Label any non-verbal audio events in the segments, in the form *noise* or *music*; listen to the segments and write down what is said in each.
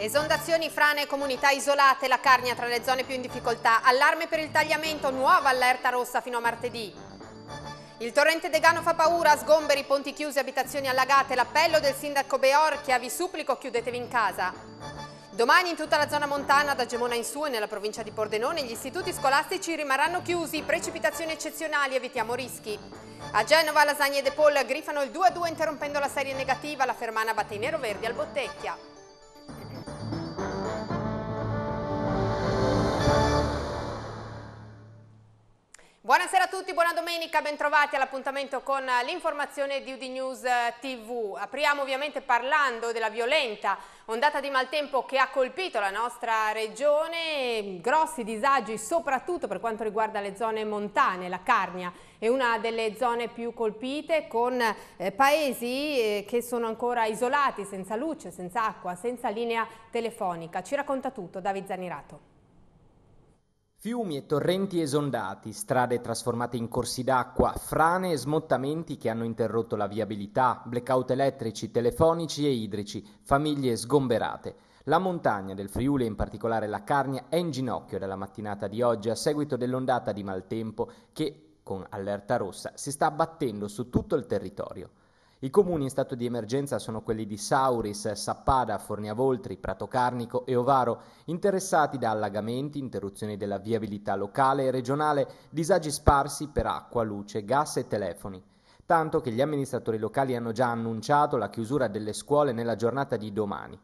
Esondazioni, frane, comunità isolate, la Carnia tra le zone più in difficoltà, allarme per il tagliamento, nuova allerta rossa fino a martedì. Il torrente Degano fa paura, sgomberi, ponti chiusi, abitazioni allagate, l'appello del sindaco Beorchia, vi supplico chiudetevi in casa. Domani in tutta la zona montana, da Gemona in su e nella provincia di Pordenone, gli istituti scolastici rimarranno chiusi, precipitazioni eccezionali, evitiamo rischi. A Genova, Lasagne e De Paul grifano il 2-2 interrompendo la serie negativa, la Fermana batte i nero-verdi al Bottecchia. Buonasera a tutti, buona domenica, bentrovati all'appuntamento con l'informazione di UD News eh, TV. Apriamo ovviamente parlando della violenta ondata di maltempo che ha colpito la nostra regione, grossi disagi soprattutto per quanto riguarda le zone montane, la Carnia è una delle zone più colpite con eh, paesi eh, che sono ancora isolati, senza luce, senza acqua, senza linea telefonica. Ci racconta tutto David Zanirato. Fiumi e torrenti esondati, strade trasformate in corsi d'acqua, frane e smottamenti che hanno interrotto la viabilità, blackout elettrici, telefonici e idrici, famiglie sgomberate. La montagna del Friuli, in particolare la Carnia, è in ginocchio dalla mattinata di oggi a seguito dell'ondata di maltempo che, con allerta rossa, si sta abbattendo su tutto il territorio. I comuni in stato di emergenza sono quelli di Sauris, Sappada, Forniavoltri, Carnico e Ovaro, interessati da allagamenti, interruzioni della viabilità locale e regionale, disagi sparsi per acqua, luce, gas e telefoni tanto che gli amministratori locali hanno già annunciato la chiusura delle scuole nella giornata di domani.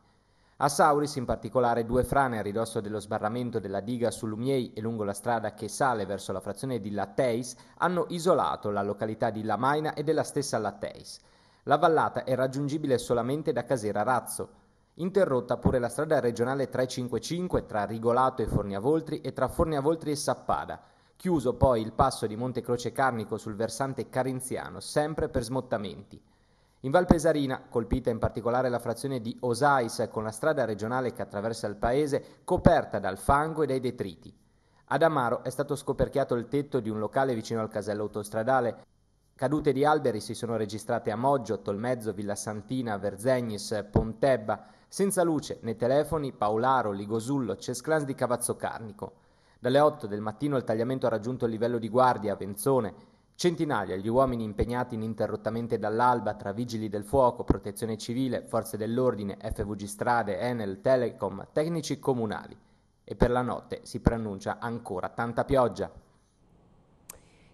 A Sauris in particolare due frane a ridosso dello sbarramento della diga su Lumiei e lungo la strada che sale verso la frazione di Latteis hanno isolato la località di Lamaina e della stessa Latteis. La vallata è raggiungibile solamente da Casera Razzo. Interrotta pure la strada regionale 355 tra Rigolato e Forniavoltri e tra Forniavoltri e Sappada. Chiuso poi il passo di Monte Croce Carnico sul versante carenziano, sempre per smottamenti. In Val Pesarina, colpita in particolare la frazione di Osais con la strada regionale che attraversa il paese, coperta dal fango e dai detriti. Ad Amaro è stato scoperchiato il tetto di un locale vicino al casello autostradale, Cadute di alberi si sono registrate a Moggio, Tolmezzo, Villa Santina, Verzegnis, Pontebba, senza luce né telefoni, Paolaro, Ligosullo, Cesclans di Cavazzo Carnico. Dalle 8 del mattino il tagliamento ha raggiunto il livello di guardia a Venzone, Centinaia gli uomini impegnati ininterrottamente dall'alba tra vigili del fuoco, protezione civile, forze dell'ordine, FVG strade, Enel, Telecom, tecnici comunali. E per la notte si preannuncia ancora tanta pioggia.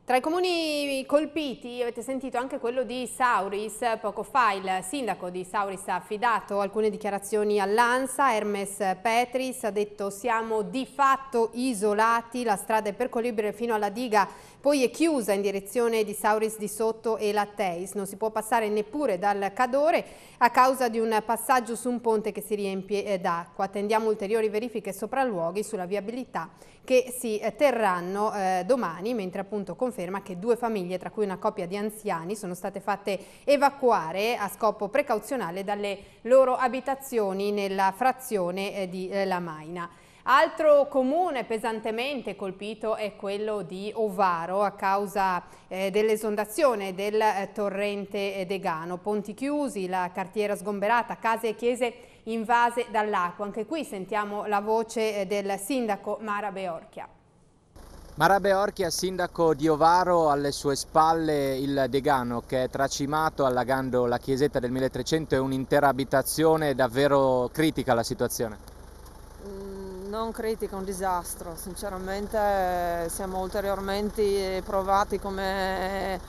Tra i comuni colpiti avete sentito anche quello di Sauris, poco fa il sindaco di Sauris ha affidato alcune dichiarazioni all'ANSA, Hermes Petris ha detto siamo di fatto isolati, la strada è percorribile fino alla diga poi è chiusa in direzione di Sauris di Sotto e Latteis, non si può passare neppure dal Cadore a causa di un passaggio su un ponte che si riempie eh, d'acqua. Attendiamo ulteriori verifiche e sopralluoghi sulla viabilità che si eh, terranno eh, domani, mentre appunto conferma che due famiglie, tra cui una coppia di anziani, sono state fatte evacuare a scopo precauzionale dalle loro abitazioni nella frazione eh, di eh, La Maina. Altro comune pesantemente colpito è quello di Ovaro a causa eh, dell'esondazione del eh, torrente eh, Degano. Ponti chiusi, la cartiera sgomberata, case e chiese invase dall'acqua. Anche qui sentiamo la voce eh, del sindaco Mara Beorchia. Mara Beorchia, sindaco di Ovaro, alle sue spalle il Degano che è tracimato allagando la chiesetta del 1300 e un'intera abitazione davvero critica la situazione non critica un disastro, sinceramente eh, siamo ulteriormente provati come,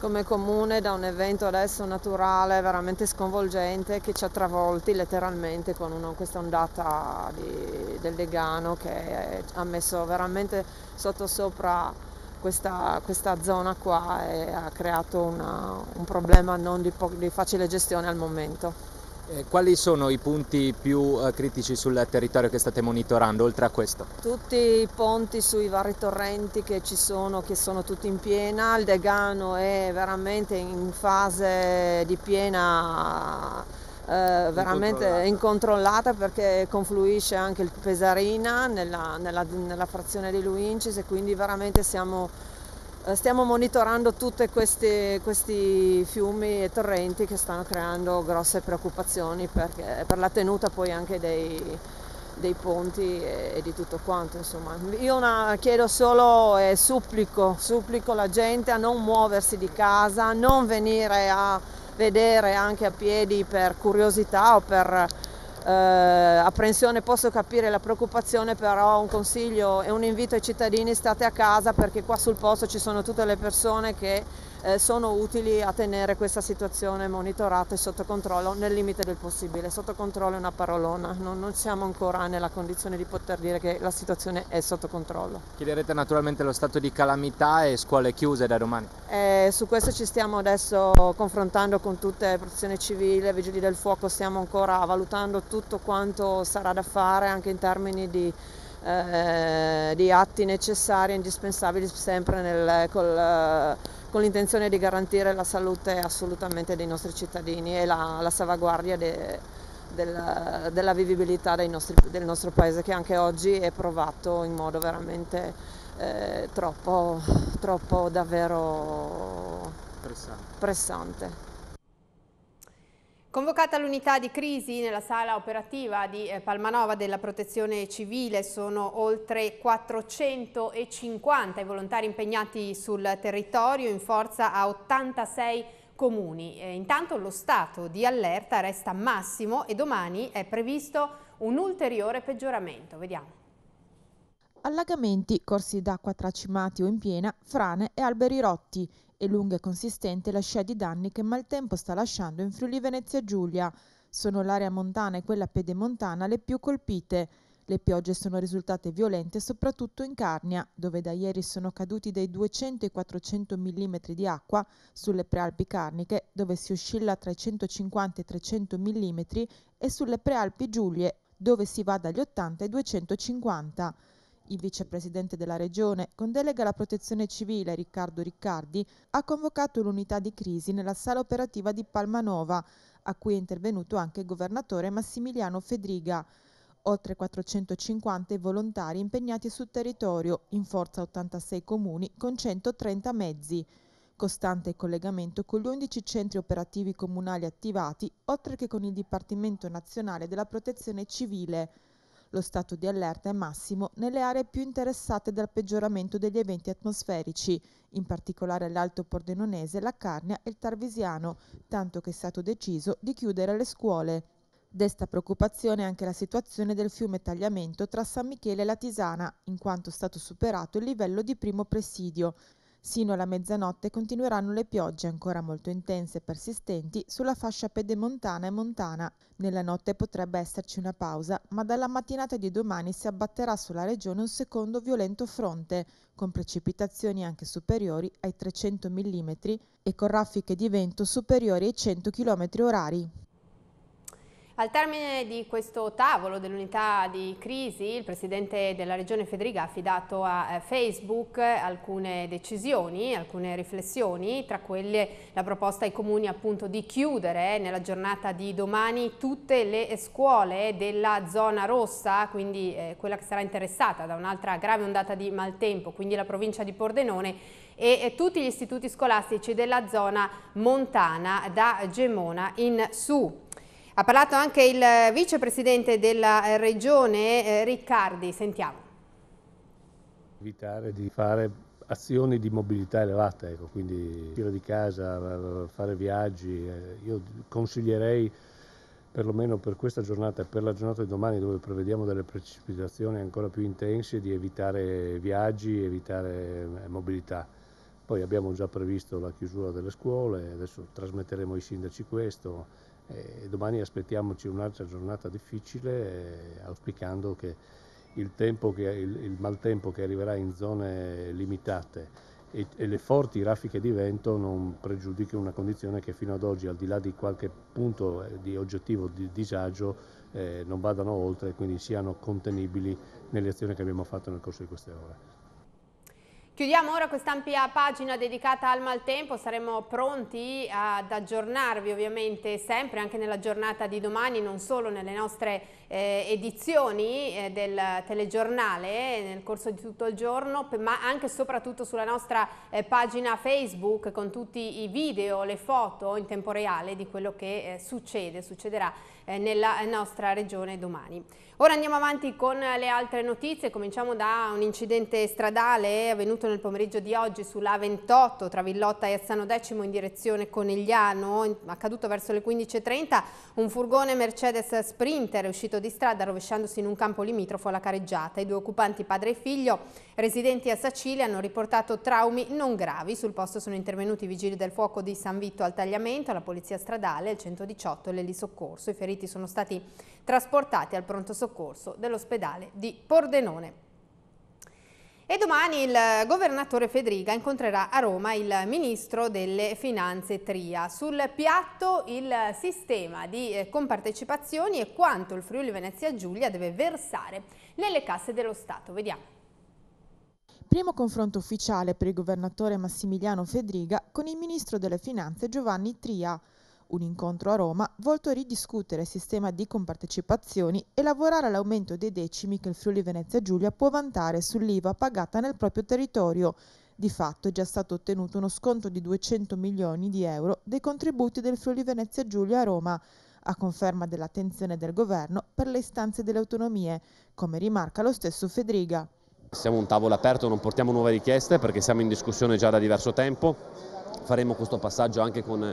come, comune da un evento adesso naturale veramente sconvolgente che ci ha travolti letteralmente con una, questa ondata di, del Degano che eh, ha messo veramente sotto sopra questa, questa zona qua e ha creato una, un problema non di, di facile gestione al momento. Eh, quali sono i punti più eh, critici sul territorio che state monitorando oltre a questo? Tutti i ponti sui vari torrenti che ci sono, che sono tutti in piena, il Degano è veramente in fase di piena eh, veramente incontrollata. incontrollata. perché confluisce anche il Pesarina nella, nella, nella frazione di Luincis e quindi veramente siamo eh, stiamo monitorando tutti questi fiumi e torrenti che stanno creando grosse preoccupazioni perché, per la tenuta poi anche dei, dei ponti e, e, di tutto quanto. Insomma. Io una, chiedo solo e supplico, supplico la gente a non muoversi di casa, non venire a vedere anche a piedi per curiosità o per eh, apprensione posso capire la preoccupazione, però un consiglio e un invito ai cittadini state a casa perché qua sul posto ci sono tutte le persone che eh, sono utili a tenere questa situazione monitorata e sotto controllo nel limite del possibile. Sotto controllo è una parolona, non, non siamo ancora nella condizione di poter dire che la situazione è sotto controllo. Chiederete naturalmente lo stato di calamità e scuole chiuse da domani? Eh, su questo ci stiamo adesso confrontando con tutte le protezioni civili, vigili del fuoco, stiamo ancora valutando tutto quanto sarà da fare anche in termini di eh, di atti necessari e indispensabili sempre nel, col, con l'intenzione di garantire la salute assolutamente dei nostri cittadini e la, la salvaguardia de, del, della vivibilità nostri, del nostro paese che anche oggi è provato in modo veramente eh, troppo, troppo davvero pressante. pressante. Convocata l'unità di crisi nella sala operativa di eh, Palmanova della protezione civile sono oltre 450 i volontari impegnati sul territorio in forza a 86 comuni. E eh, intanto lo stato di allerta resta massimo e domani è previsto un ulteriore peggioramento. Vediamo allagamenti, corsi d'acqua tracimati o in piena, frane e alberi rotti e lunga e consistente la scia di danni che maltempo sta lasciando in Friuli Venezia Giulia. Sono l'area montana e quella pedemontana le più colpite. Le piogge sono risultate violente soprattutto in Carnia, dove da ieri sono caduti dai 200 ai 400 mm di acqua sulle prealpi carniche, dove si oscilla tra i 150 e i 300 mm, e sulle prealpi giulie, dove si va dagli 80 ai 250 il vicepresidente della regione, con delega alla protezione civile Riccardo Riccardi, ha convocato l'unità di crisi nella sala operativa di Palmanova, a cui è intervenuto anche il governatore Massimiliano Fedriga. Oltre 450 volontari impegnati sul territorio, in forza 86 comuni con 130 mezzi. Costante collegamento con gli 11 centri operativi comunali attivati, oltre che con il Dipartimento nazionale della protezione civile. Lo stato di allerta è massimo nelle aree più interessate dal peggioramento degli eventi atmosferici, in particolare l'Alto Pordenonese, la Carnia e il Tarvisiano, tanto che è stato deciso di chiudere le scuole. Desta preoccupazione anche la situazione del fiume Tagliamento tra San Michele e la Tisana, in quanto è stato superato il livello di primo presidio Sino alla mezzanotte continueranno le piogge ancora molto intense e persistenti sulla fascia pedemontana e montana. Nella notte potrebbe esserci una pausa, ma dalla mattinata di domani si abbatterà sulla regione un secondo violento fronte, con precipitazioni anche superiori ai 300 mm e con raffiche di vento superiori ai 100 km orari. Al termine di questo tavolo dell'unità di crisi, il presidente della regione Federica ha affidato a eh, Facebook eh, alcune decisioni, alcune riflessioni, tra quelle la proposta ai comuni appunto di chiudere eh, nella giornata di domani tutte le scuole della zona rossa, quindi quella che sarà interessata da un'altra grave ondata di maltempo, quindi la provincia di Pordenone e tutti gli istituti scolastici della zona montana da Gemona in su. Ha parlato anche il vicepresidente della eh, regione eh, Riccardi, sentiamo. Evitare di fare azioni di mobilità elevata, ecco, quindi uscire di casa, fare viaggi, eh, io consiglierei perlomeno per questa giornata e per la giornata di domani dove prevediamo delle precipitazioni ancora più intense di evitare viaggi, evitare mobilità. Poi abbiamo già previsto la chiusura delle scuole, adesso trasmetteremo ai sindaci questo e domani aspettiamoci un'altra giornata difficile eh, auspicando che il, che, il, il maltempo che arriverà in zone limitate e, e, le forti raffiche di vento non pregiudichi una condizione che fino ad oggi, al di là di qualche punto eh, di oggettivo di disagio, eh, non vadano oltre e quindi siano contenibili nelle azioni che abbiamo fatto nel corso di queste ore. Chiudiamo ora quest'ampia pagina dedicata al maltempo, saremo pronti ad aggiornarvi ovviamente sempre anche nella giornata di domani, non solo nelle nostre eh, edizioni eh, del telegiornale nel corso di tutto il giorno, ma anche e soprattutto sulla nostra eh, pagina Facebook con tutti i video, le foto in tempo reale di quello che eh, succede, succederà eh, nella nostra regione domani. Ora andiamo avanti con le altre notizie, cominciamo da un incidente stradale avvenuto nel pomeriggio di oggi sulla 28 tra Villotta e Assano Decimo in direzione Conegliano, accaduto verso le 15.30, un furgone Mercedes Sprinter è uscito di strada rovesciandosi in un campo limitrofo alla careggiata. I due occupanti padre e figlio residenti a Sacile hanno riportato traumi non gravi, sul posto sono intervenuti i vigili del fuoco di San Vito al tagliamento, la polizia stradale, il 118 e l'elisoccorso. I feriti feriti sono stati trasportati al pronto soccorso dell'ospedale di Pordenone. E domani il governatore Federica incontrerà a Roma il ministro delle finanze Tria. Sul piatto il sistema di eh, compartecipazioni e quanto il Friuli Venezia Giulia deve versare nelle casse dello Stato. Vediamo. Primo confronto ufficiale per il governatore Massimiliano Fedriga con il ministro delle finanze Giovanni Tria un incontro a Roma, volto a ridiscutere il sistema di compartecipazioni e lavorare all'aumento dei decimi che il Friuli Venezia Giulia può vantare sull'IVA pagata nel proprio territorio. Di fatto è già stato ottenuto uno sconto di 200 milioni di euro dei contributi del Friuli Venezia Giulia a Roma, a conferma dell'attenzione del governo per le istanze delle autonomie, come rimarca lo stesso Fedriga. Siamo un tavolo aperto, non portiamo nuove richieste perché siamo in discussione già da diverso tempo. Faremo questo passaggio anche con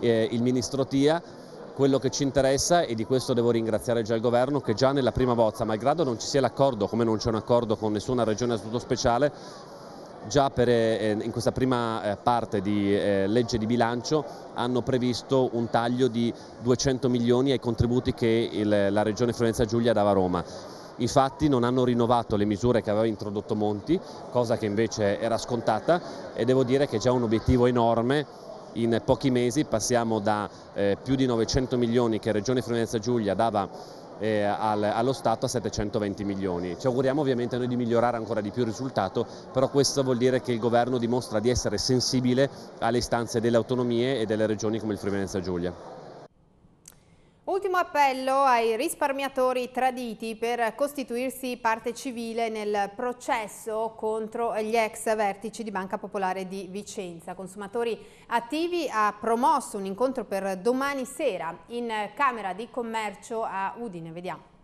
eh, il ministro Tia. Quello che ci interessa, e di questo devo ringraziare già il governo, che già nella prima bozza, malgrado non ci sia l'accordo, come non c'è un accordo con nessuna regione a statuto speciale, già per, eh, eh in questa prima eh, parte di eh, legge di bilancio hanno previsto un taglio di 200 milioni ai contributi che il, la regione Florenza Giulia dava a Roma. Infatti non hanno rinnovato le misure che aveva introdotto Monti, cosa che invece era scontata e devo dire che è già un obiettivo enorme in pochi mesi passiamo da eh, più di 900 milioni che Regione Friulenza Giulia dava eh, al, allo Stato a 720 milioni. Ci auguriamo ovviamente noi di migliorare ancora di più il risultato, però questo vuol dire che il governo dimostra di essere sensibile alle istanze delle autonomie e delle regioni come il Friulenza Giulia. Ultimo appello ai risparmiatori traditi per costituirsi parte civile nel processo contro gli ex vertici di Banca Popolare di Vicenza. Consumatori Attivi ha promosso un incontro per domani sera in Camera di Commercio a Udine. Vediamo.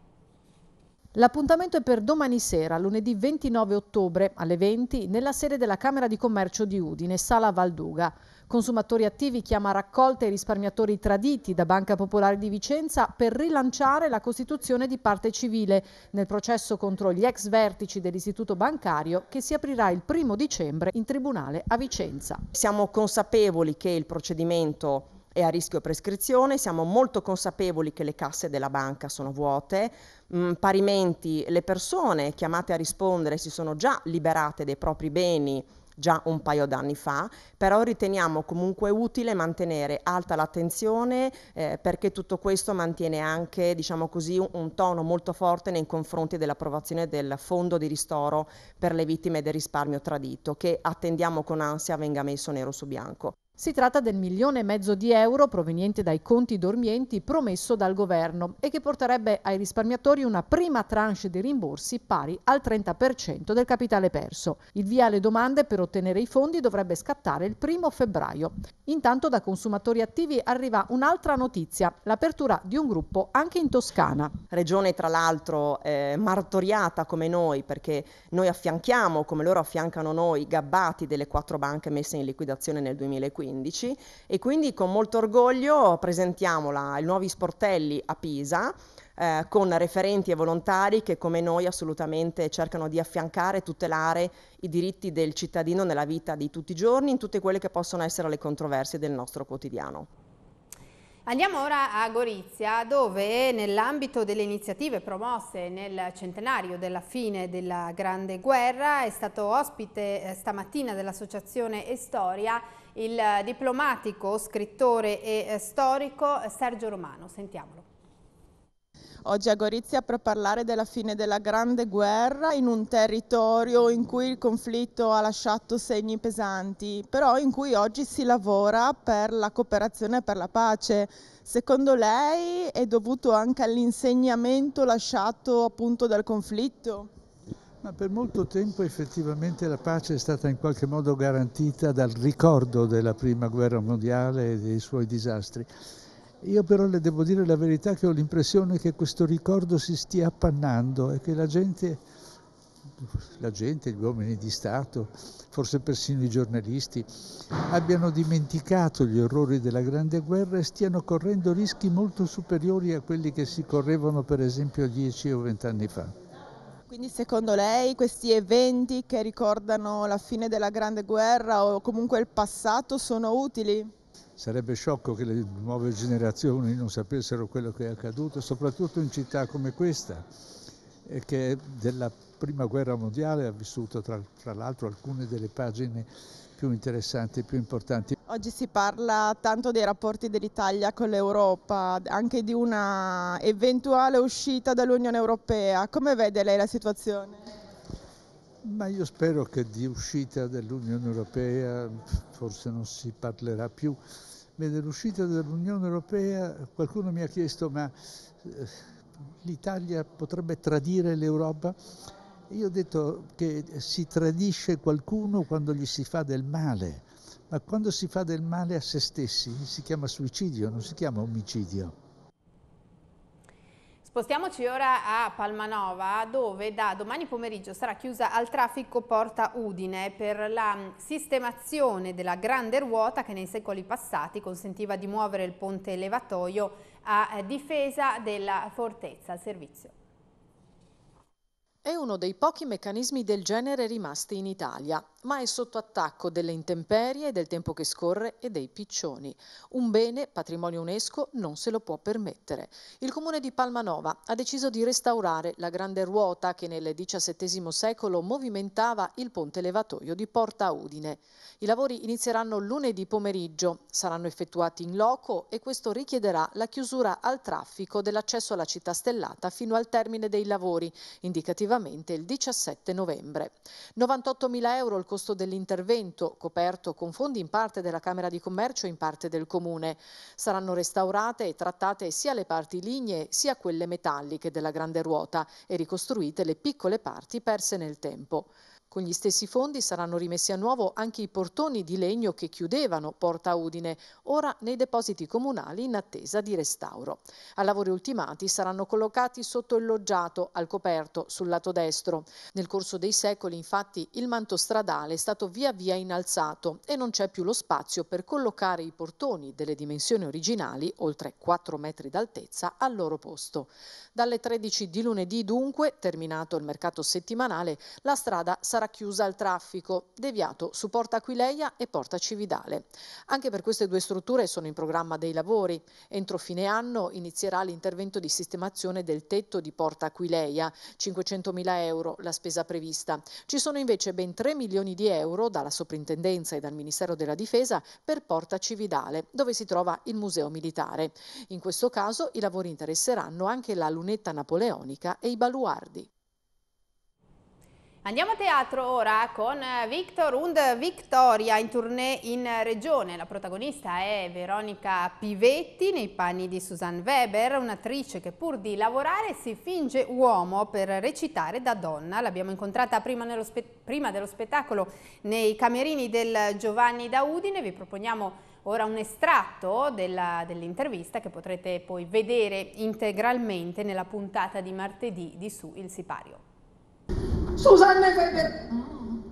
L'appuntamento è per domani sera, lunedì 29 ottobre alle 20, nella sede della Camera di Commercio di Udine, Sala Valduga. Consumatori attivi chiama raccolta i risparmiatori traditi da Banca Popolare di Vicenza per rilanciare la costituzione di parte civile nel processo contro gli ex vertici dell'istituto bancario che si aprirà il primo dicembre in Tribunale a Vicenza. Siamo consapevoli che il procedimento è a rischio prescrizione, siamo molto consapevoli che le casse della banca sono vuote, mm, parimenti le persone chiamate a rispondere si sono già liberate dei propri beni già un paio d'anni fa, però riteniamo comunque utile mantenere alta l'attenzione eh, perché tutto questo mantiene anche diciamo così, un, un, tono molto forte nei confronti dell'approvazione del fondo di ristoro per le vittime del risparmio tradito che attendiamo con ansia venga messo nero su bianco. Si tratta del milione e mezzo di euro proveniente dai conti dormienti promesso dal governo e che porterebbe ai risparmiatori una prima tranche di rimborsi pari al 30% del capitale perso. Il via alle domande per ottenere i fondi dovrebbe scattare il primo febbraio. Intanto da consumatori attivi arriva un'altra notizia, l'apertura di un gruppo anche in Toscana. Regione tra l'altro eh, martoriata come noi perché noi affianchiamo, come loro affiancano noi, gabbati delle quattro banche messe in liquidazione nel 2015 2015 e quindi con molto orgoglio presentiamola ai nuovi sportelli a Pisa eh, con referenti e volontari che come noi assolutamente cercano di affiancare e tutelare i diritti del cittadino nella vita di tutti i giorni in tutte quelle che possono essere le controversie del nostro quotidiano. Andiamo ora a Gorizia dove nell'ambito delle iniziative promosse nel centenario della fine della Grande Guerra è stato ospite eh, stamattina dell'associazione Estoria il diplomatico, scrittore e eh, storico Sergio Romano. Sentiamolo. Oggi a Gorizia per parlare della fine della Grande Guerra in un territorio in cui il conflitto ha lasciato segni pesanti, però in cui oggi si lavora per la cooperazione e per la pace. Secondo lei è dovuto anche all'insegnamento lasciato appunto dal conflitto? Ma per molto tempo effettivamente la pace è stata in qualche modo garantita dal ricordo della Prima Guerra Mondiale e dei suoi disastri. Io però le devo dire la verità che ho l'impressione che questo ricordo si stia appannando e che la gente, la gente, gli uomini di Stato, forse persino i giornalisti, abbiano dimenticato gli orrori della Grande Guerra e stiano correndo rischi molto superiori a quelli che si correvano per esempio dieci o vent'anni fa. Quindi secondo lei questi eventi che ricordano la fine della Grande Guerra o comunque il passato sono utili? Sarebbe sciocco che le nuove generazioni non sapessero quello che è accaduto, soprattutto in città come questa, che della prima guerra mondiale ha vissuto tra, tra l'altro alcune delle pagine più interessanti e più importanti. Oggi si parla tanto dei rapporti dell'Italia con l'Europa, anche di una eventuale uscita dall'Unione Europea. Come vede lei la situazione? Ma io spero che di uscita dell'Unione Europea forse non si parlerà più. Ma dell'uscita dell'Unione Europea, qualcuno mi ha chiesto, ma eh, l'Italia potrebbe tradire l'Europa? Io ho detto che si tradisce qualcuno quando gli si fa del male, ma quando si fa del male a se stessi si chiama suicidio, non si chiama omicidio. Spostiamoci ora a Palmanova dove da domani pomeriggio sarà chiusa al traffico Porta Udine per la sistemazione della grande ruota che nei secoli passati consentiva di muovere il ponte levatoio a difesa della fortezza al servizio. È uno dei pochi meccanismi del genere rimasti in Italia, ma è sotto attacco delle intemperie, del tempo che scorre e dei piccioni. Un bene, patrimonio UNESCO, non se lo può permettere. Il comune di Palmanova ha deciso di restaurare la grande ruota che nel XVII secolo movimentava il ponte levatoio di Porta Udine. I lavori inizieranno lunedì pomeriggio, saranno effettuati in loco e questo richiederà la chiusura al traffico dell'accesso alla città stellata fino al termine dei lavori, indicativamente rispettivamente il 17 novembre. 98.000 euro il costo dell'intervento, coperto con fondi in parte della Camera di Commercio e in parte del Comune. Saranno restaurate e trattate sia le parti lignee sia quelle metalliche della grande ruota e ricostruite le piccole parti perse nel tempo. Con gli stessi fondi saranno rimessi a nuovo anche i portoni di legno che chiudevano Porta Udine, ora nei depositi comunali in attesa di restauro. A lavori ultimati saranno collocati sotto il loggiato, al coperto, sul lato destro. Nel corso dei secoli, infatti, il manto stradale è stato via via innalzato e non c'è più lo spazio per collocare i portoni delle dimensioni originali, oltre 4 metri d'altezza, al loro posto. Dalle 13 di lunedì, dunque, terminato il mercato settimanale, la strada sarà sarà chiusa al traffico, deviato su Porta Aquileia e Porta Cividale. Anche per queste due strutture sono in programma dei lavori. Entro fine anno inizierà l'intervento di sistemazione del tetto di Porta Aquileia, 500.000 euro la spesa prevista. Ci sono invece ben 3 milioni di euro dalla Soprintendenza e dal Ministero della Difesa per Porta Cividale, dove si trova il Museo Militare. In questo caso i lavori interesseranno anche la lunetta napoleonica e i baluardi. Andiamo a teatro ora con eh, Victor und Victoria in tournée in regione. La protagonista è Veronica Pivetti nei panni di Susanne Weber, un'attrice che pur di lavorare si finge uomo per recitare da donna. L'abbiamo incontrata prima, spe prima dello spettacolo nei camerini del Giovanni da Udine. Vi proponiamo ora un estratto dell'intervista dell che potrete poi vedere integralmente nella puntata di martedì di Su il Sipario. Susanna Weber,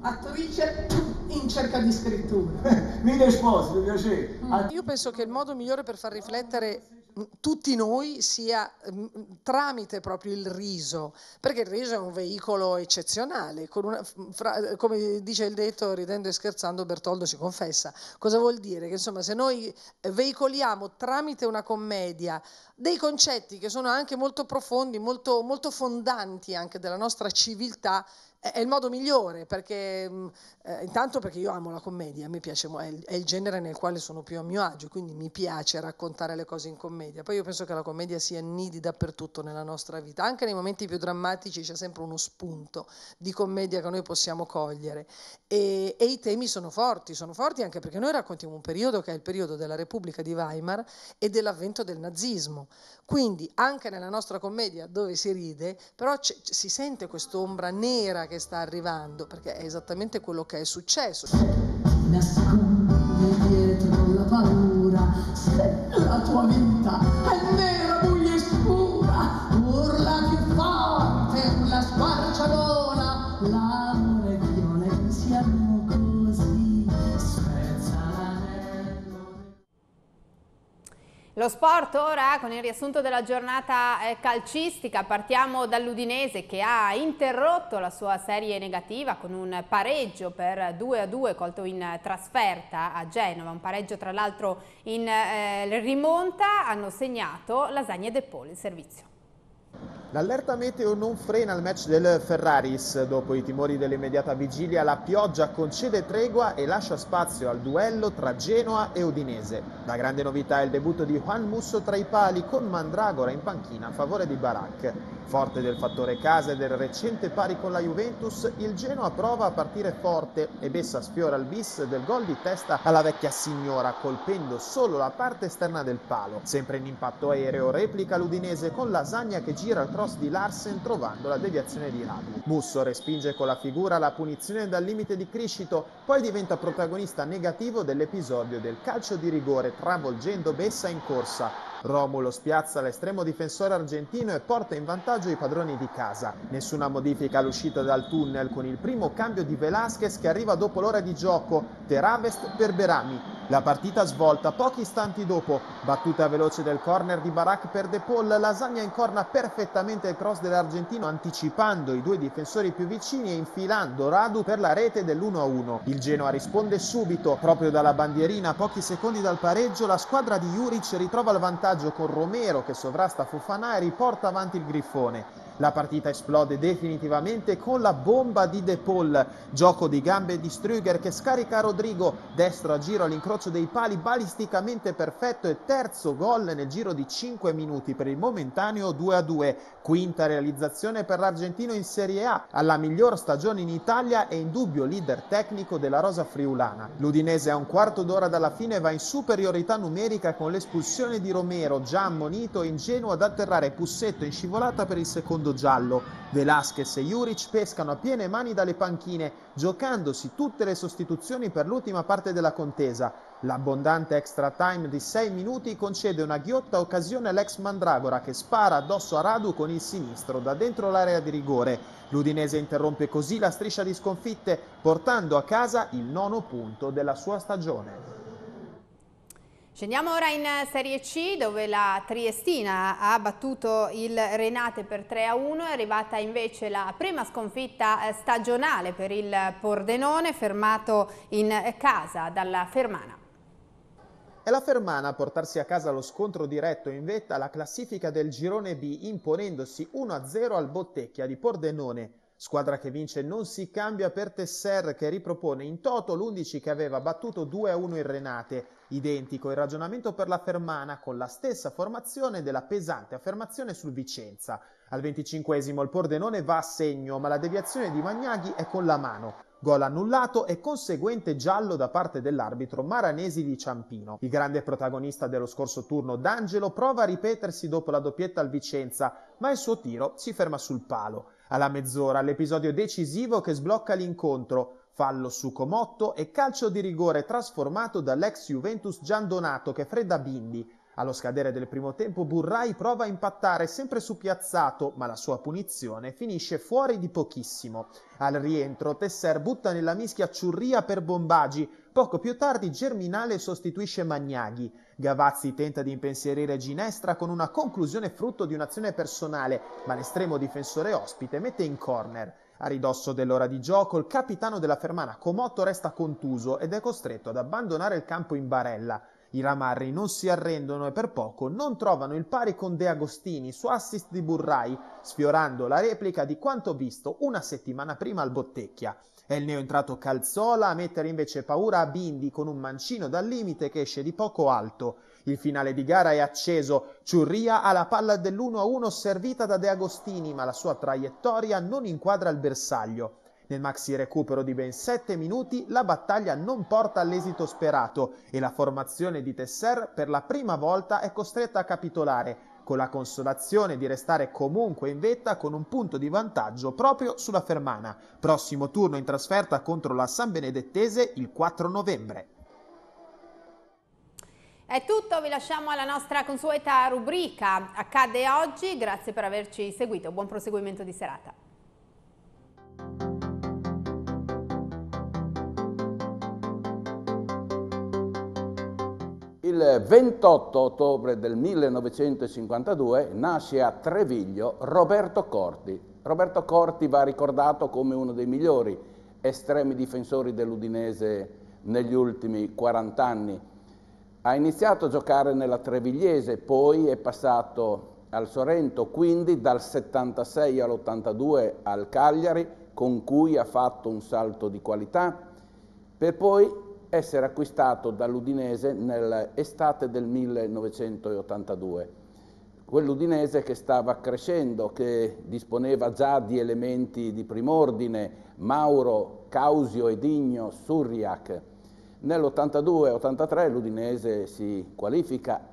attrice ah, in cerca di scrittura. *laughs* Mi risposte, piacere. Io penso che il modo migliore per far riflettere tutti noi sia tramite proprio il riso, perché il riso è un veicolo eccezionale, una, fra, come dice il detto ridendo e scherzando Bertoldo si confessa, cosa vuol dire? Che insomma se noi veicoliamo tramite una commedia dei concetti che sono anche molto profondi, molto, molto fondanti anche della nostra civiltà, è il modo migliore perché mm, eh, intanto perché io amo la commedia, mi piace, è il, è il genere nel quale sono più a mio agio, quindi mi piace raccontare le cose in commedia. Poi io penso che la commedia si annidi dappertutto nella nostra vita, anche nei momenti più drammatici c'è sempre uno spunto di commedia che noi possiamo cogliere e, e i temi sono forti, sono forti anche perché noi raccontiamo un periodo che è il periodo della Repubblica di Weimar e dell'avvento del nazismo. Quindi anche nella nostra commedia dove si ride, però c- si sente quest'ombra nera che sta arrivando, perché è esattamente quello che è successo. Nasconde dietro la paura, la tua vita Lo sport ora con il riassunto della giornata eh, calcistica, partiamo dall'Udinese che ha interrotto la sua serie negativa con un pareggio per 2-2 colto in trasferta a Genova, un pareggio tra l'altro in eh, rimonta, hanno segnato Lasagne De Poli il servizio. L'allerta meteo non frena il match del Ferraris. Dopo i timori dell'immediata vigilia, la pioggia concede tregua e lascia spazio al duello tra Genoa e Udinese. La grande novità è il debutto di Juan Musso tra i pali con Mandragora in panchina a favore di Barak. Forte del fattore casa e del recente pari con la Juventus, il Genoa prova a partire forte e Bessa sfiora il bis del gol di testa alla vecchia signora, colpendo solo la parte esterna del palo. Sempre in impatto aereo replica l'Udinese con Lasagna che gira il cross di Larsen trovando la deviazione di Radu. Musso respinge con la figura la punizione dal limite di Criscito, poi diventa protagonista negativo dell'episodio del calcio di rigore travolgendo Bessa in corsa. Romulo spiazza l'estremo difensore argentino e porta in vantaggio i padroni di casa. Nessuna modifica all'uscita dal tunnel con il primo cambio di Velasquez che arriva dopo l'ora di gioco, Teravest per Berami. La partita svolta pochi istanti dopo, battuta veloce del corner di Barak per De Paul, Lasagna incorna perfettamente il cross dell'argentino anticipando i due difensori più vicini e infilando Radu per la rete dell'1-1. Il Genoa risponde subito, proprio dalla bandierina, pochi secondi dal pareggio, la squadra di Juric ritrova il vantaggio con Romero che sovrasta Fofana e riporta avanti il grifone. La partita esplode definitivamente con la bomba di De Paul, gioco di gambe di Strüger che scarica Rodrigo, destro a giro all'incrocio dei pali, balisticamente perfetto e terzo gol nel giro di 5 minuti per il momentaneo 2-2, quinta realizzazione per l'argentino in Serie A, alla miglior stagione in Italia e indubbio leader tecnico della rosa friulana. L'Udinese a un quarto d'ora dalla fine va in superiorità numerica con l'espulsione di Romero, già ammonito e ingenuo ad atterrare Pussetto in scivolata per il secondo secondo giallo. Velasquez e Juric pescano a piene mani dalle panchine, giocandosi tutte le sostituzioni per l'ultima parte della contesa. L'abbondante extra time di 6 minuti concede una ghiotta occasione all'ex Mandragora che spara addosso a Radu con il sinistro da dentro l'area di rigore. L'Udinese interrompe così la striscia di sconfitte, portando a casa il nono punto della sua stagione. Scendiamo ora in Serie C dove la Triestina ha battuto il Renate per 3-1, è arrivata invece la prima sconfitta eh, stagionale per il Pordenone fermato in casa dalla Fermana. È la Fermana a portarsi a casa lo scontro diretto in vetta alla classifica del girone B imponendosi 1-0 al Bottecchia di Pordenone. Squadra che vince non si cambia per Tesser che ripropone in toto l'11 che aveva battuto 2-1 il Renate Identico il ragionamento per la Fermana con la stessa formazione della pesante affermazione sul Vicenza. Al 25 il Pordenone va a segno, ma la deviazione di Magnaghi è con la mano. Gol annullato e conseguente giallo da parte dell'arbitro Maranesi di Ciampino. Il grande protagonista dello scorso turno D'Angelo prova a ripetersi dopo la doppietta al Vicenza, ma il suo tiro si ferma sul palo. Alla mezz'ora l'episodio decisivo che sblocca l'incontro fallo su Comotto e calcio di rigore trasformato dall'ex Juventus Gian Donato che fredda Bindi. Allo scadere del primo tempo Burrai prova a impattare sempre su Piazzato, ma la sua punizione finisce fuori di pochissimo. Al rientro Tesser butta nella mischia Ciurria per Bombagi, poco più tardi Germinale sostituisce Magnaghi. Gavazzi tenta di impensierire Ginestra con una conclusione frutto di un'azione personale, ma l'estremo difensore ospite mette in corner. A ridosso dell'ora di gioco, il capitano della Fermana Comotto resta contuso ed è costretto ad abbandonare il campo in barella. I Ramarri non si arrendono e per poco non trovano il pari con De Agostini su assist di Burrai, sfiorando la replica di quanto visto una settimana prima al Bottecchia. È il neoentrato Calzola a mettere invece paura a Bindi con un mancino dal limite che esce di poco alto. Il finale di gara è acceso. Ciurria ha la palla dell'1-1 servita da De Agostini, ma la sua traiettoria non inquadra il bersaglio. Nel maxi recupero di ben 7 minuti la battaglia non porta all'esito sperato e la formazione di Tesser per la prima volta è costretta a capitolare, con la consolazione di restare comunque in vetta con un punto di vantaggio proprio sulla Fermana. Prossimo turno in trasferta contro la San Benedettese il 4 novembre. È tutto, vi lasciamo alla nostra consueta rubrica Accade oggi, grazie per averci seguito, buon proseguimento di serata. Il 28 ottobre del 1952 nasce a Treviglio Roberto Corti. Roberto Corti va ricordato come uno dei migliori estremi difensori dell'Udinese negli ultimi 40 anni. Ha iniziato a giocare nella Trevigliese, poi è passato al Sorrento, quindi dal 76 all'82 al Cagliari, con cui ha fatto un salto di qualità, per poi essere acquistato dall'Udinese nell'estate del 1982. Quell'Udinese che stava crescendo, che disponeva già di elementi di prim'ordine, Mauro, Causio Edigno, Surriac, Nell'82-83 l'Udinese si qualifica,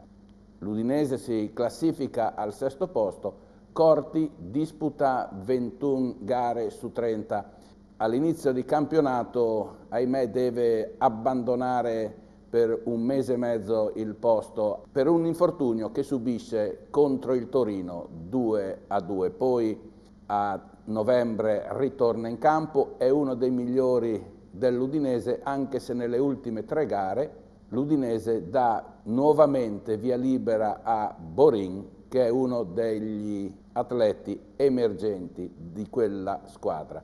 l'Udinese si classifica al sesto posto, Corti disputa 21 gare su 30. All'inizio di campionato, ahimè, deve abbandonare per un mese e mezzo il posto per un infortunio che subisce contro il Torino 2 a 2. Poi a novembre ritorna in campo, è uno dei migliori dell'Udinese, anche se nelle ultime tre gare l'Udinese dà nuovamente via libera a Borin, che è uno degli atleti emergenti di quella squadra.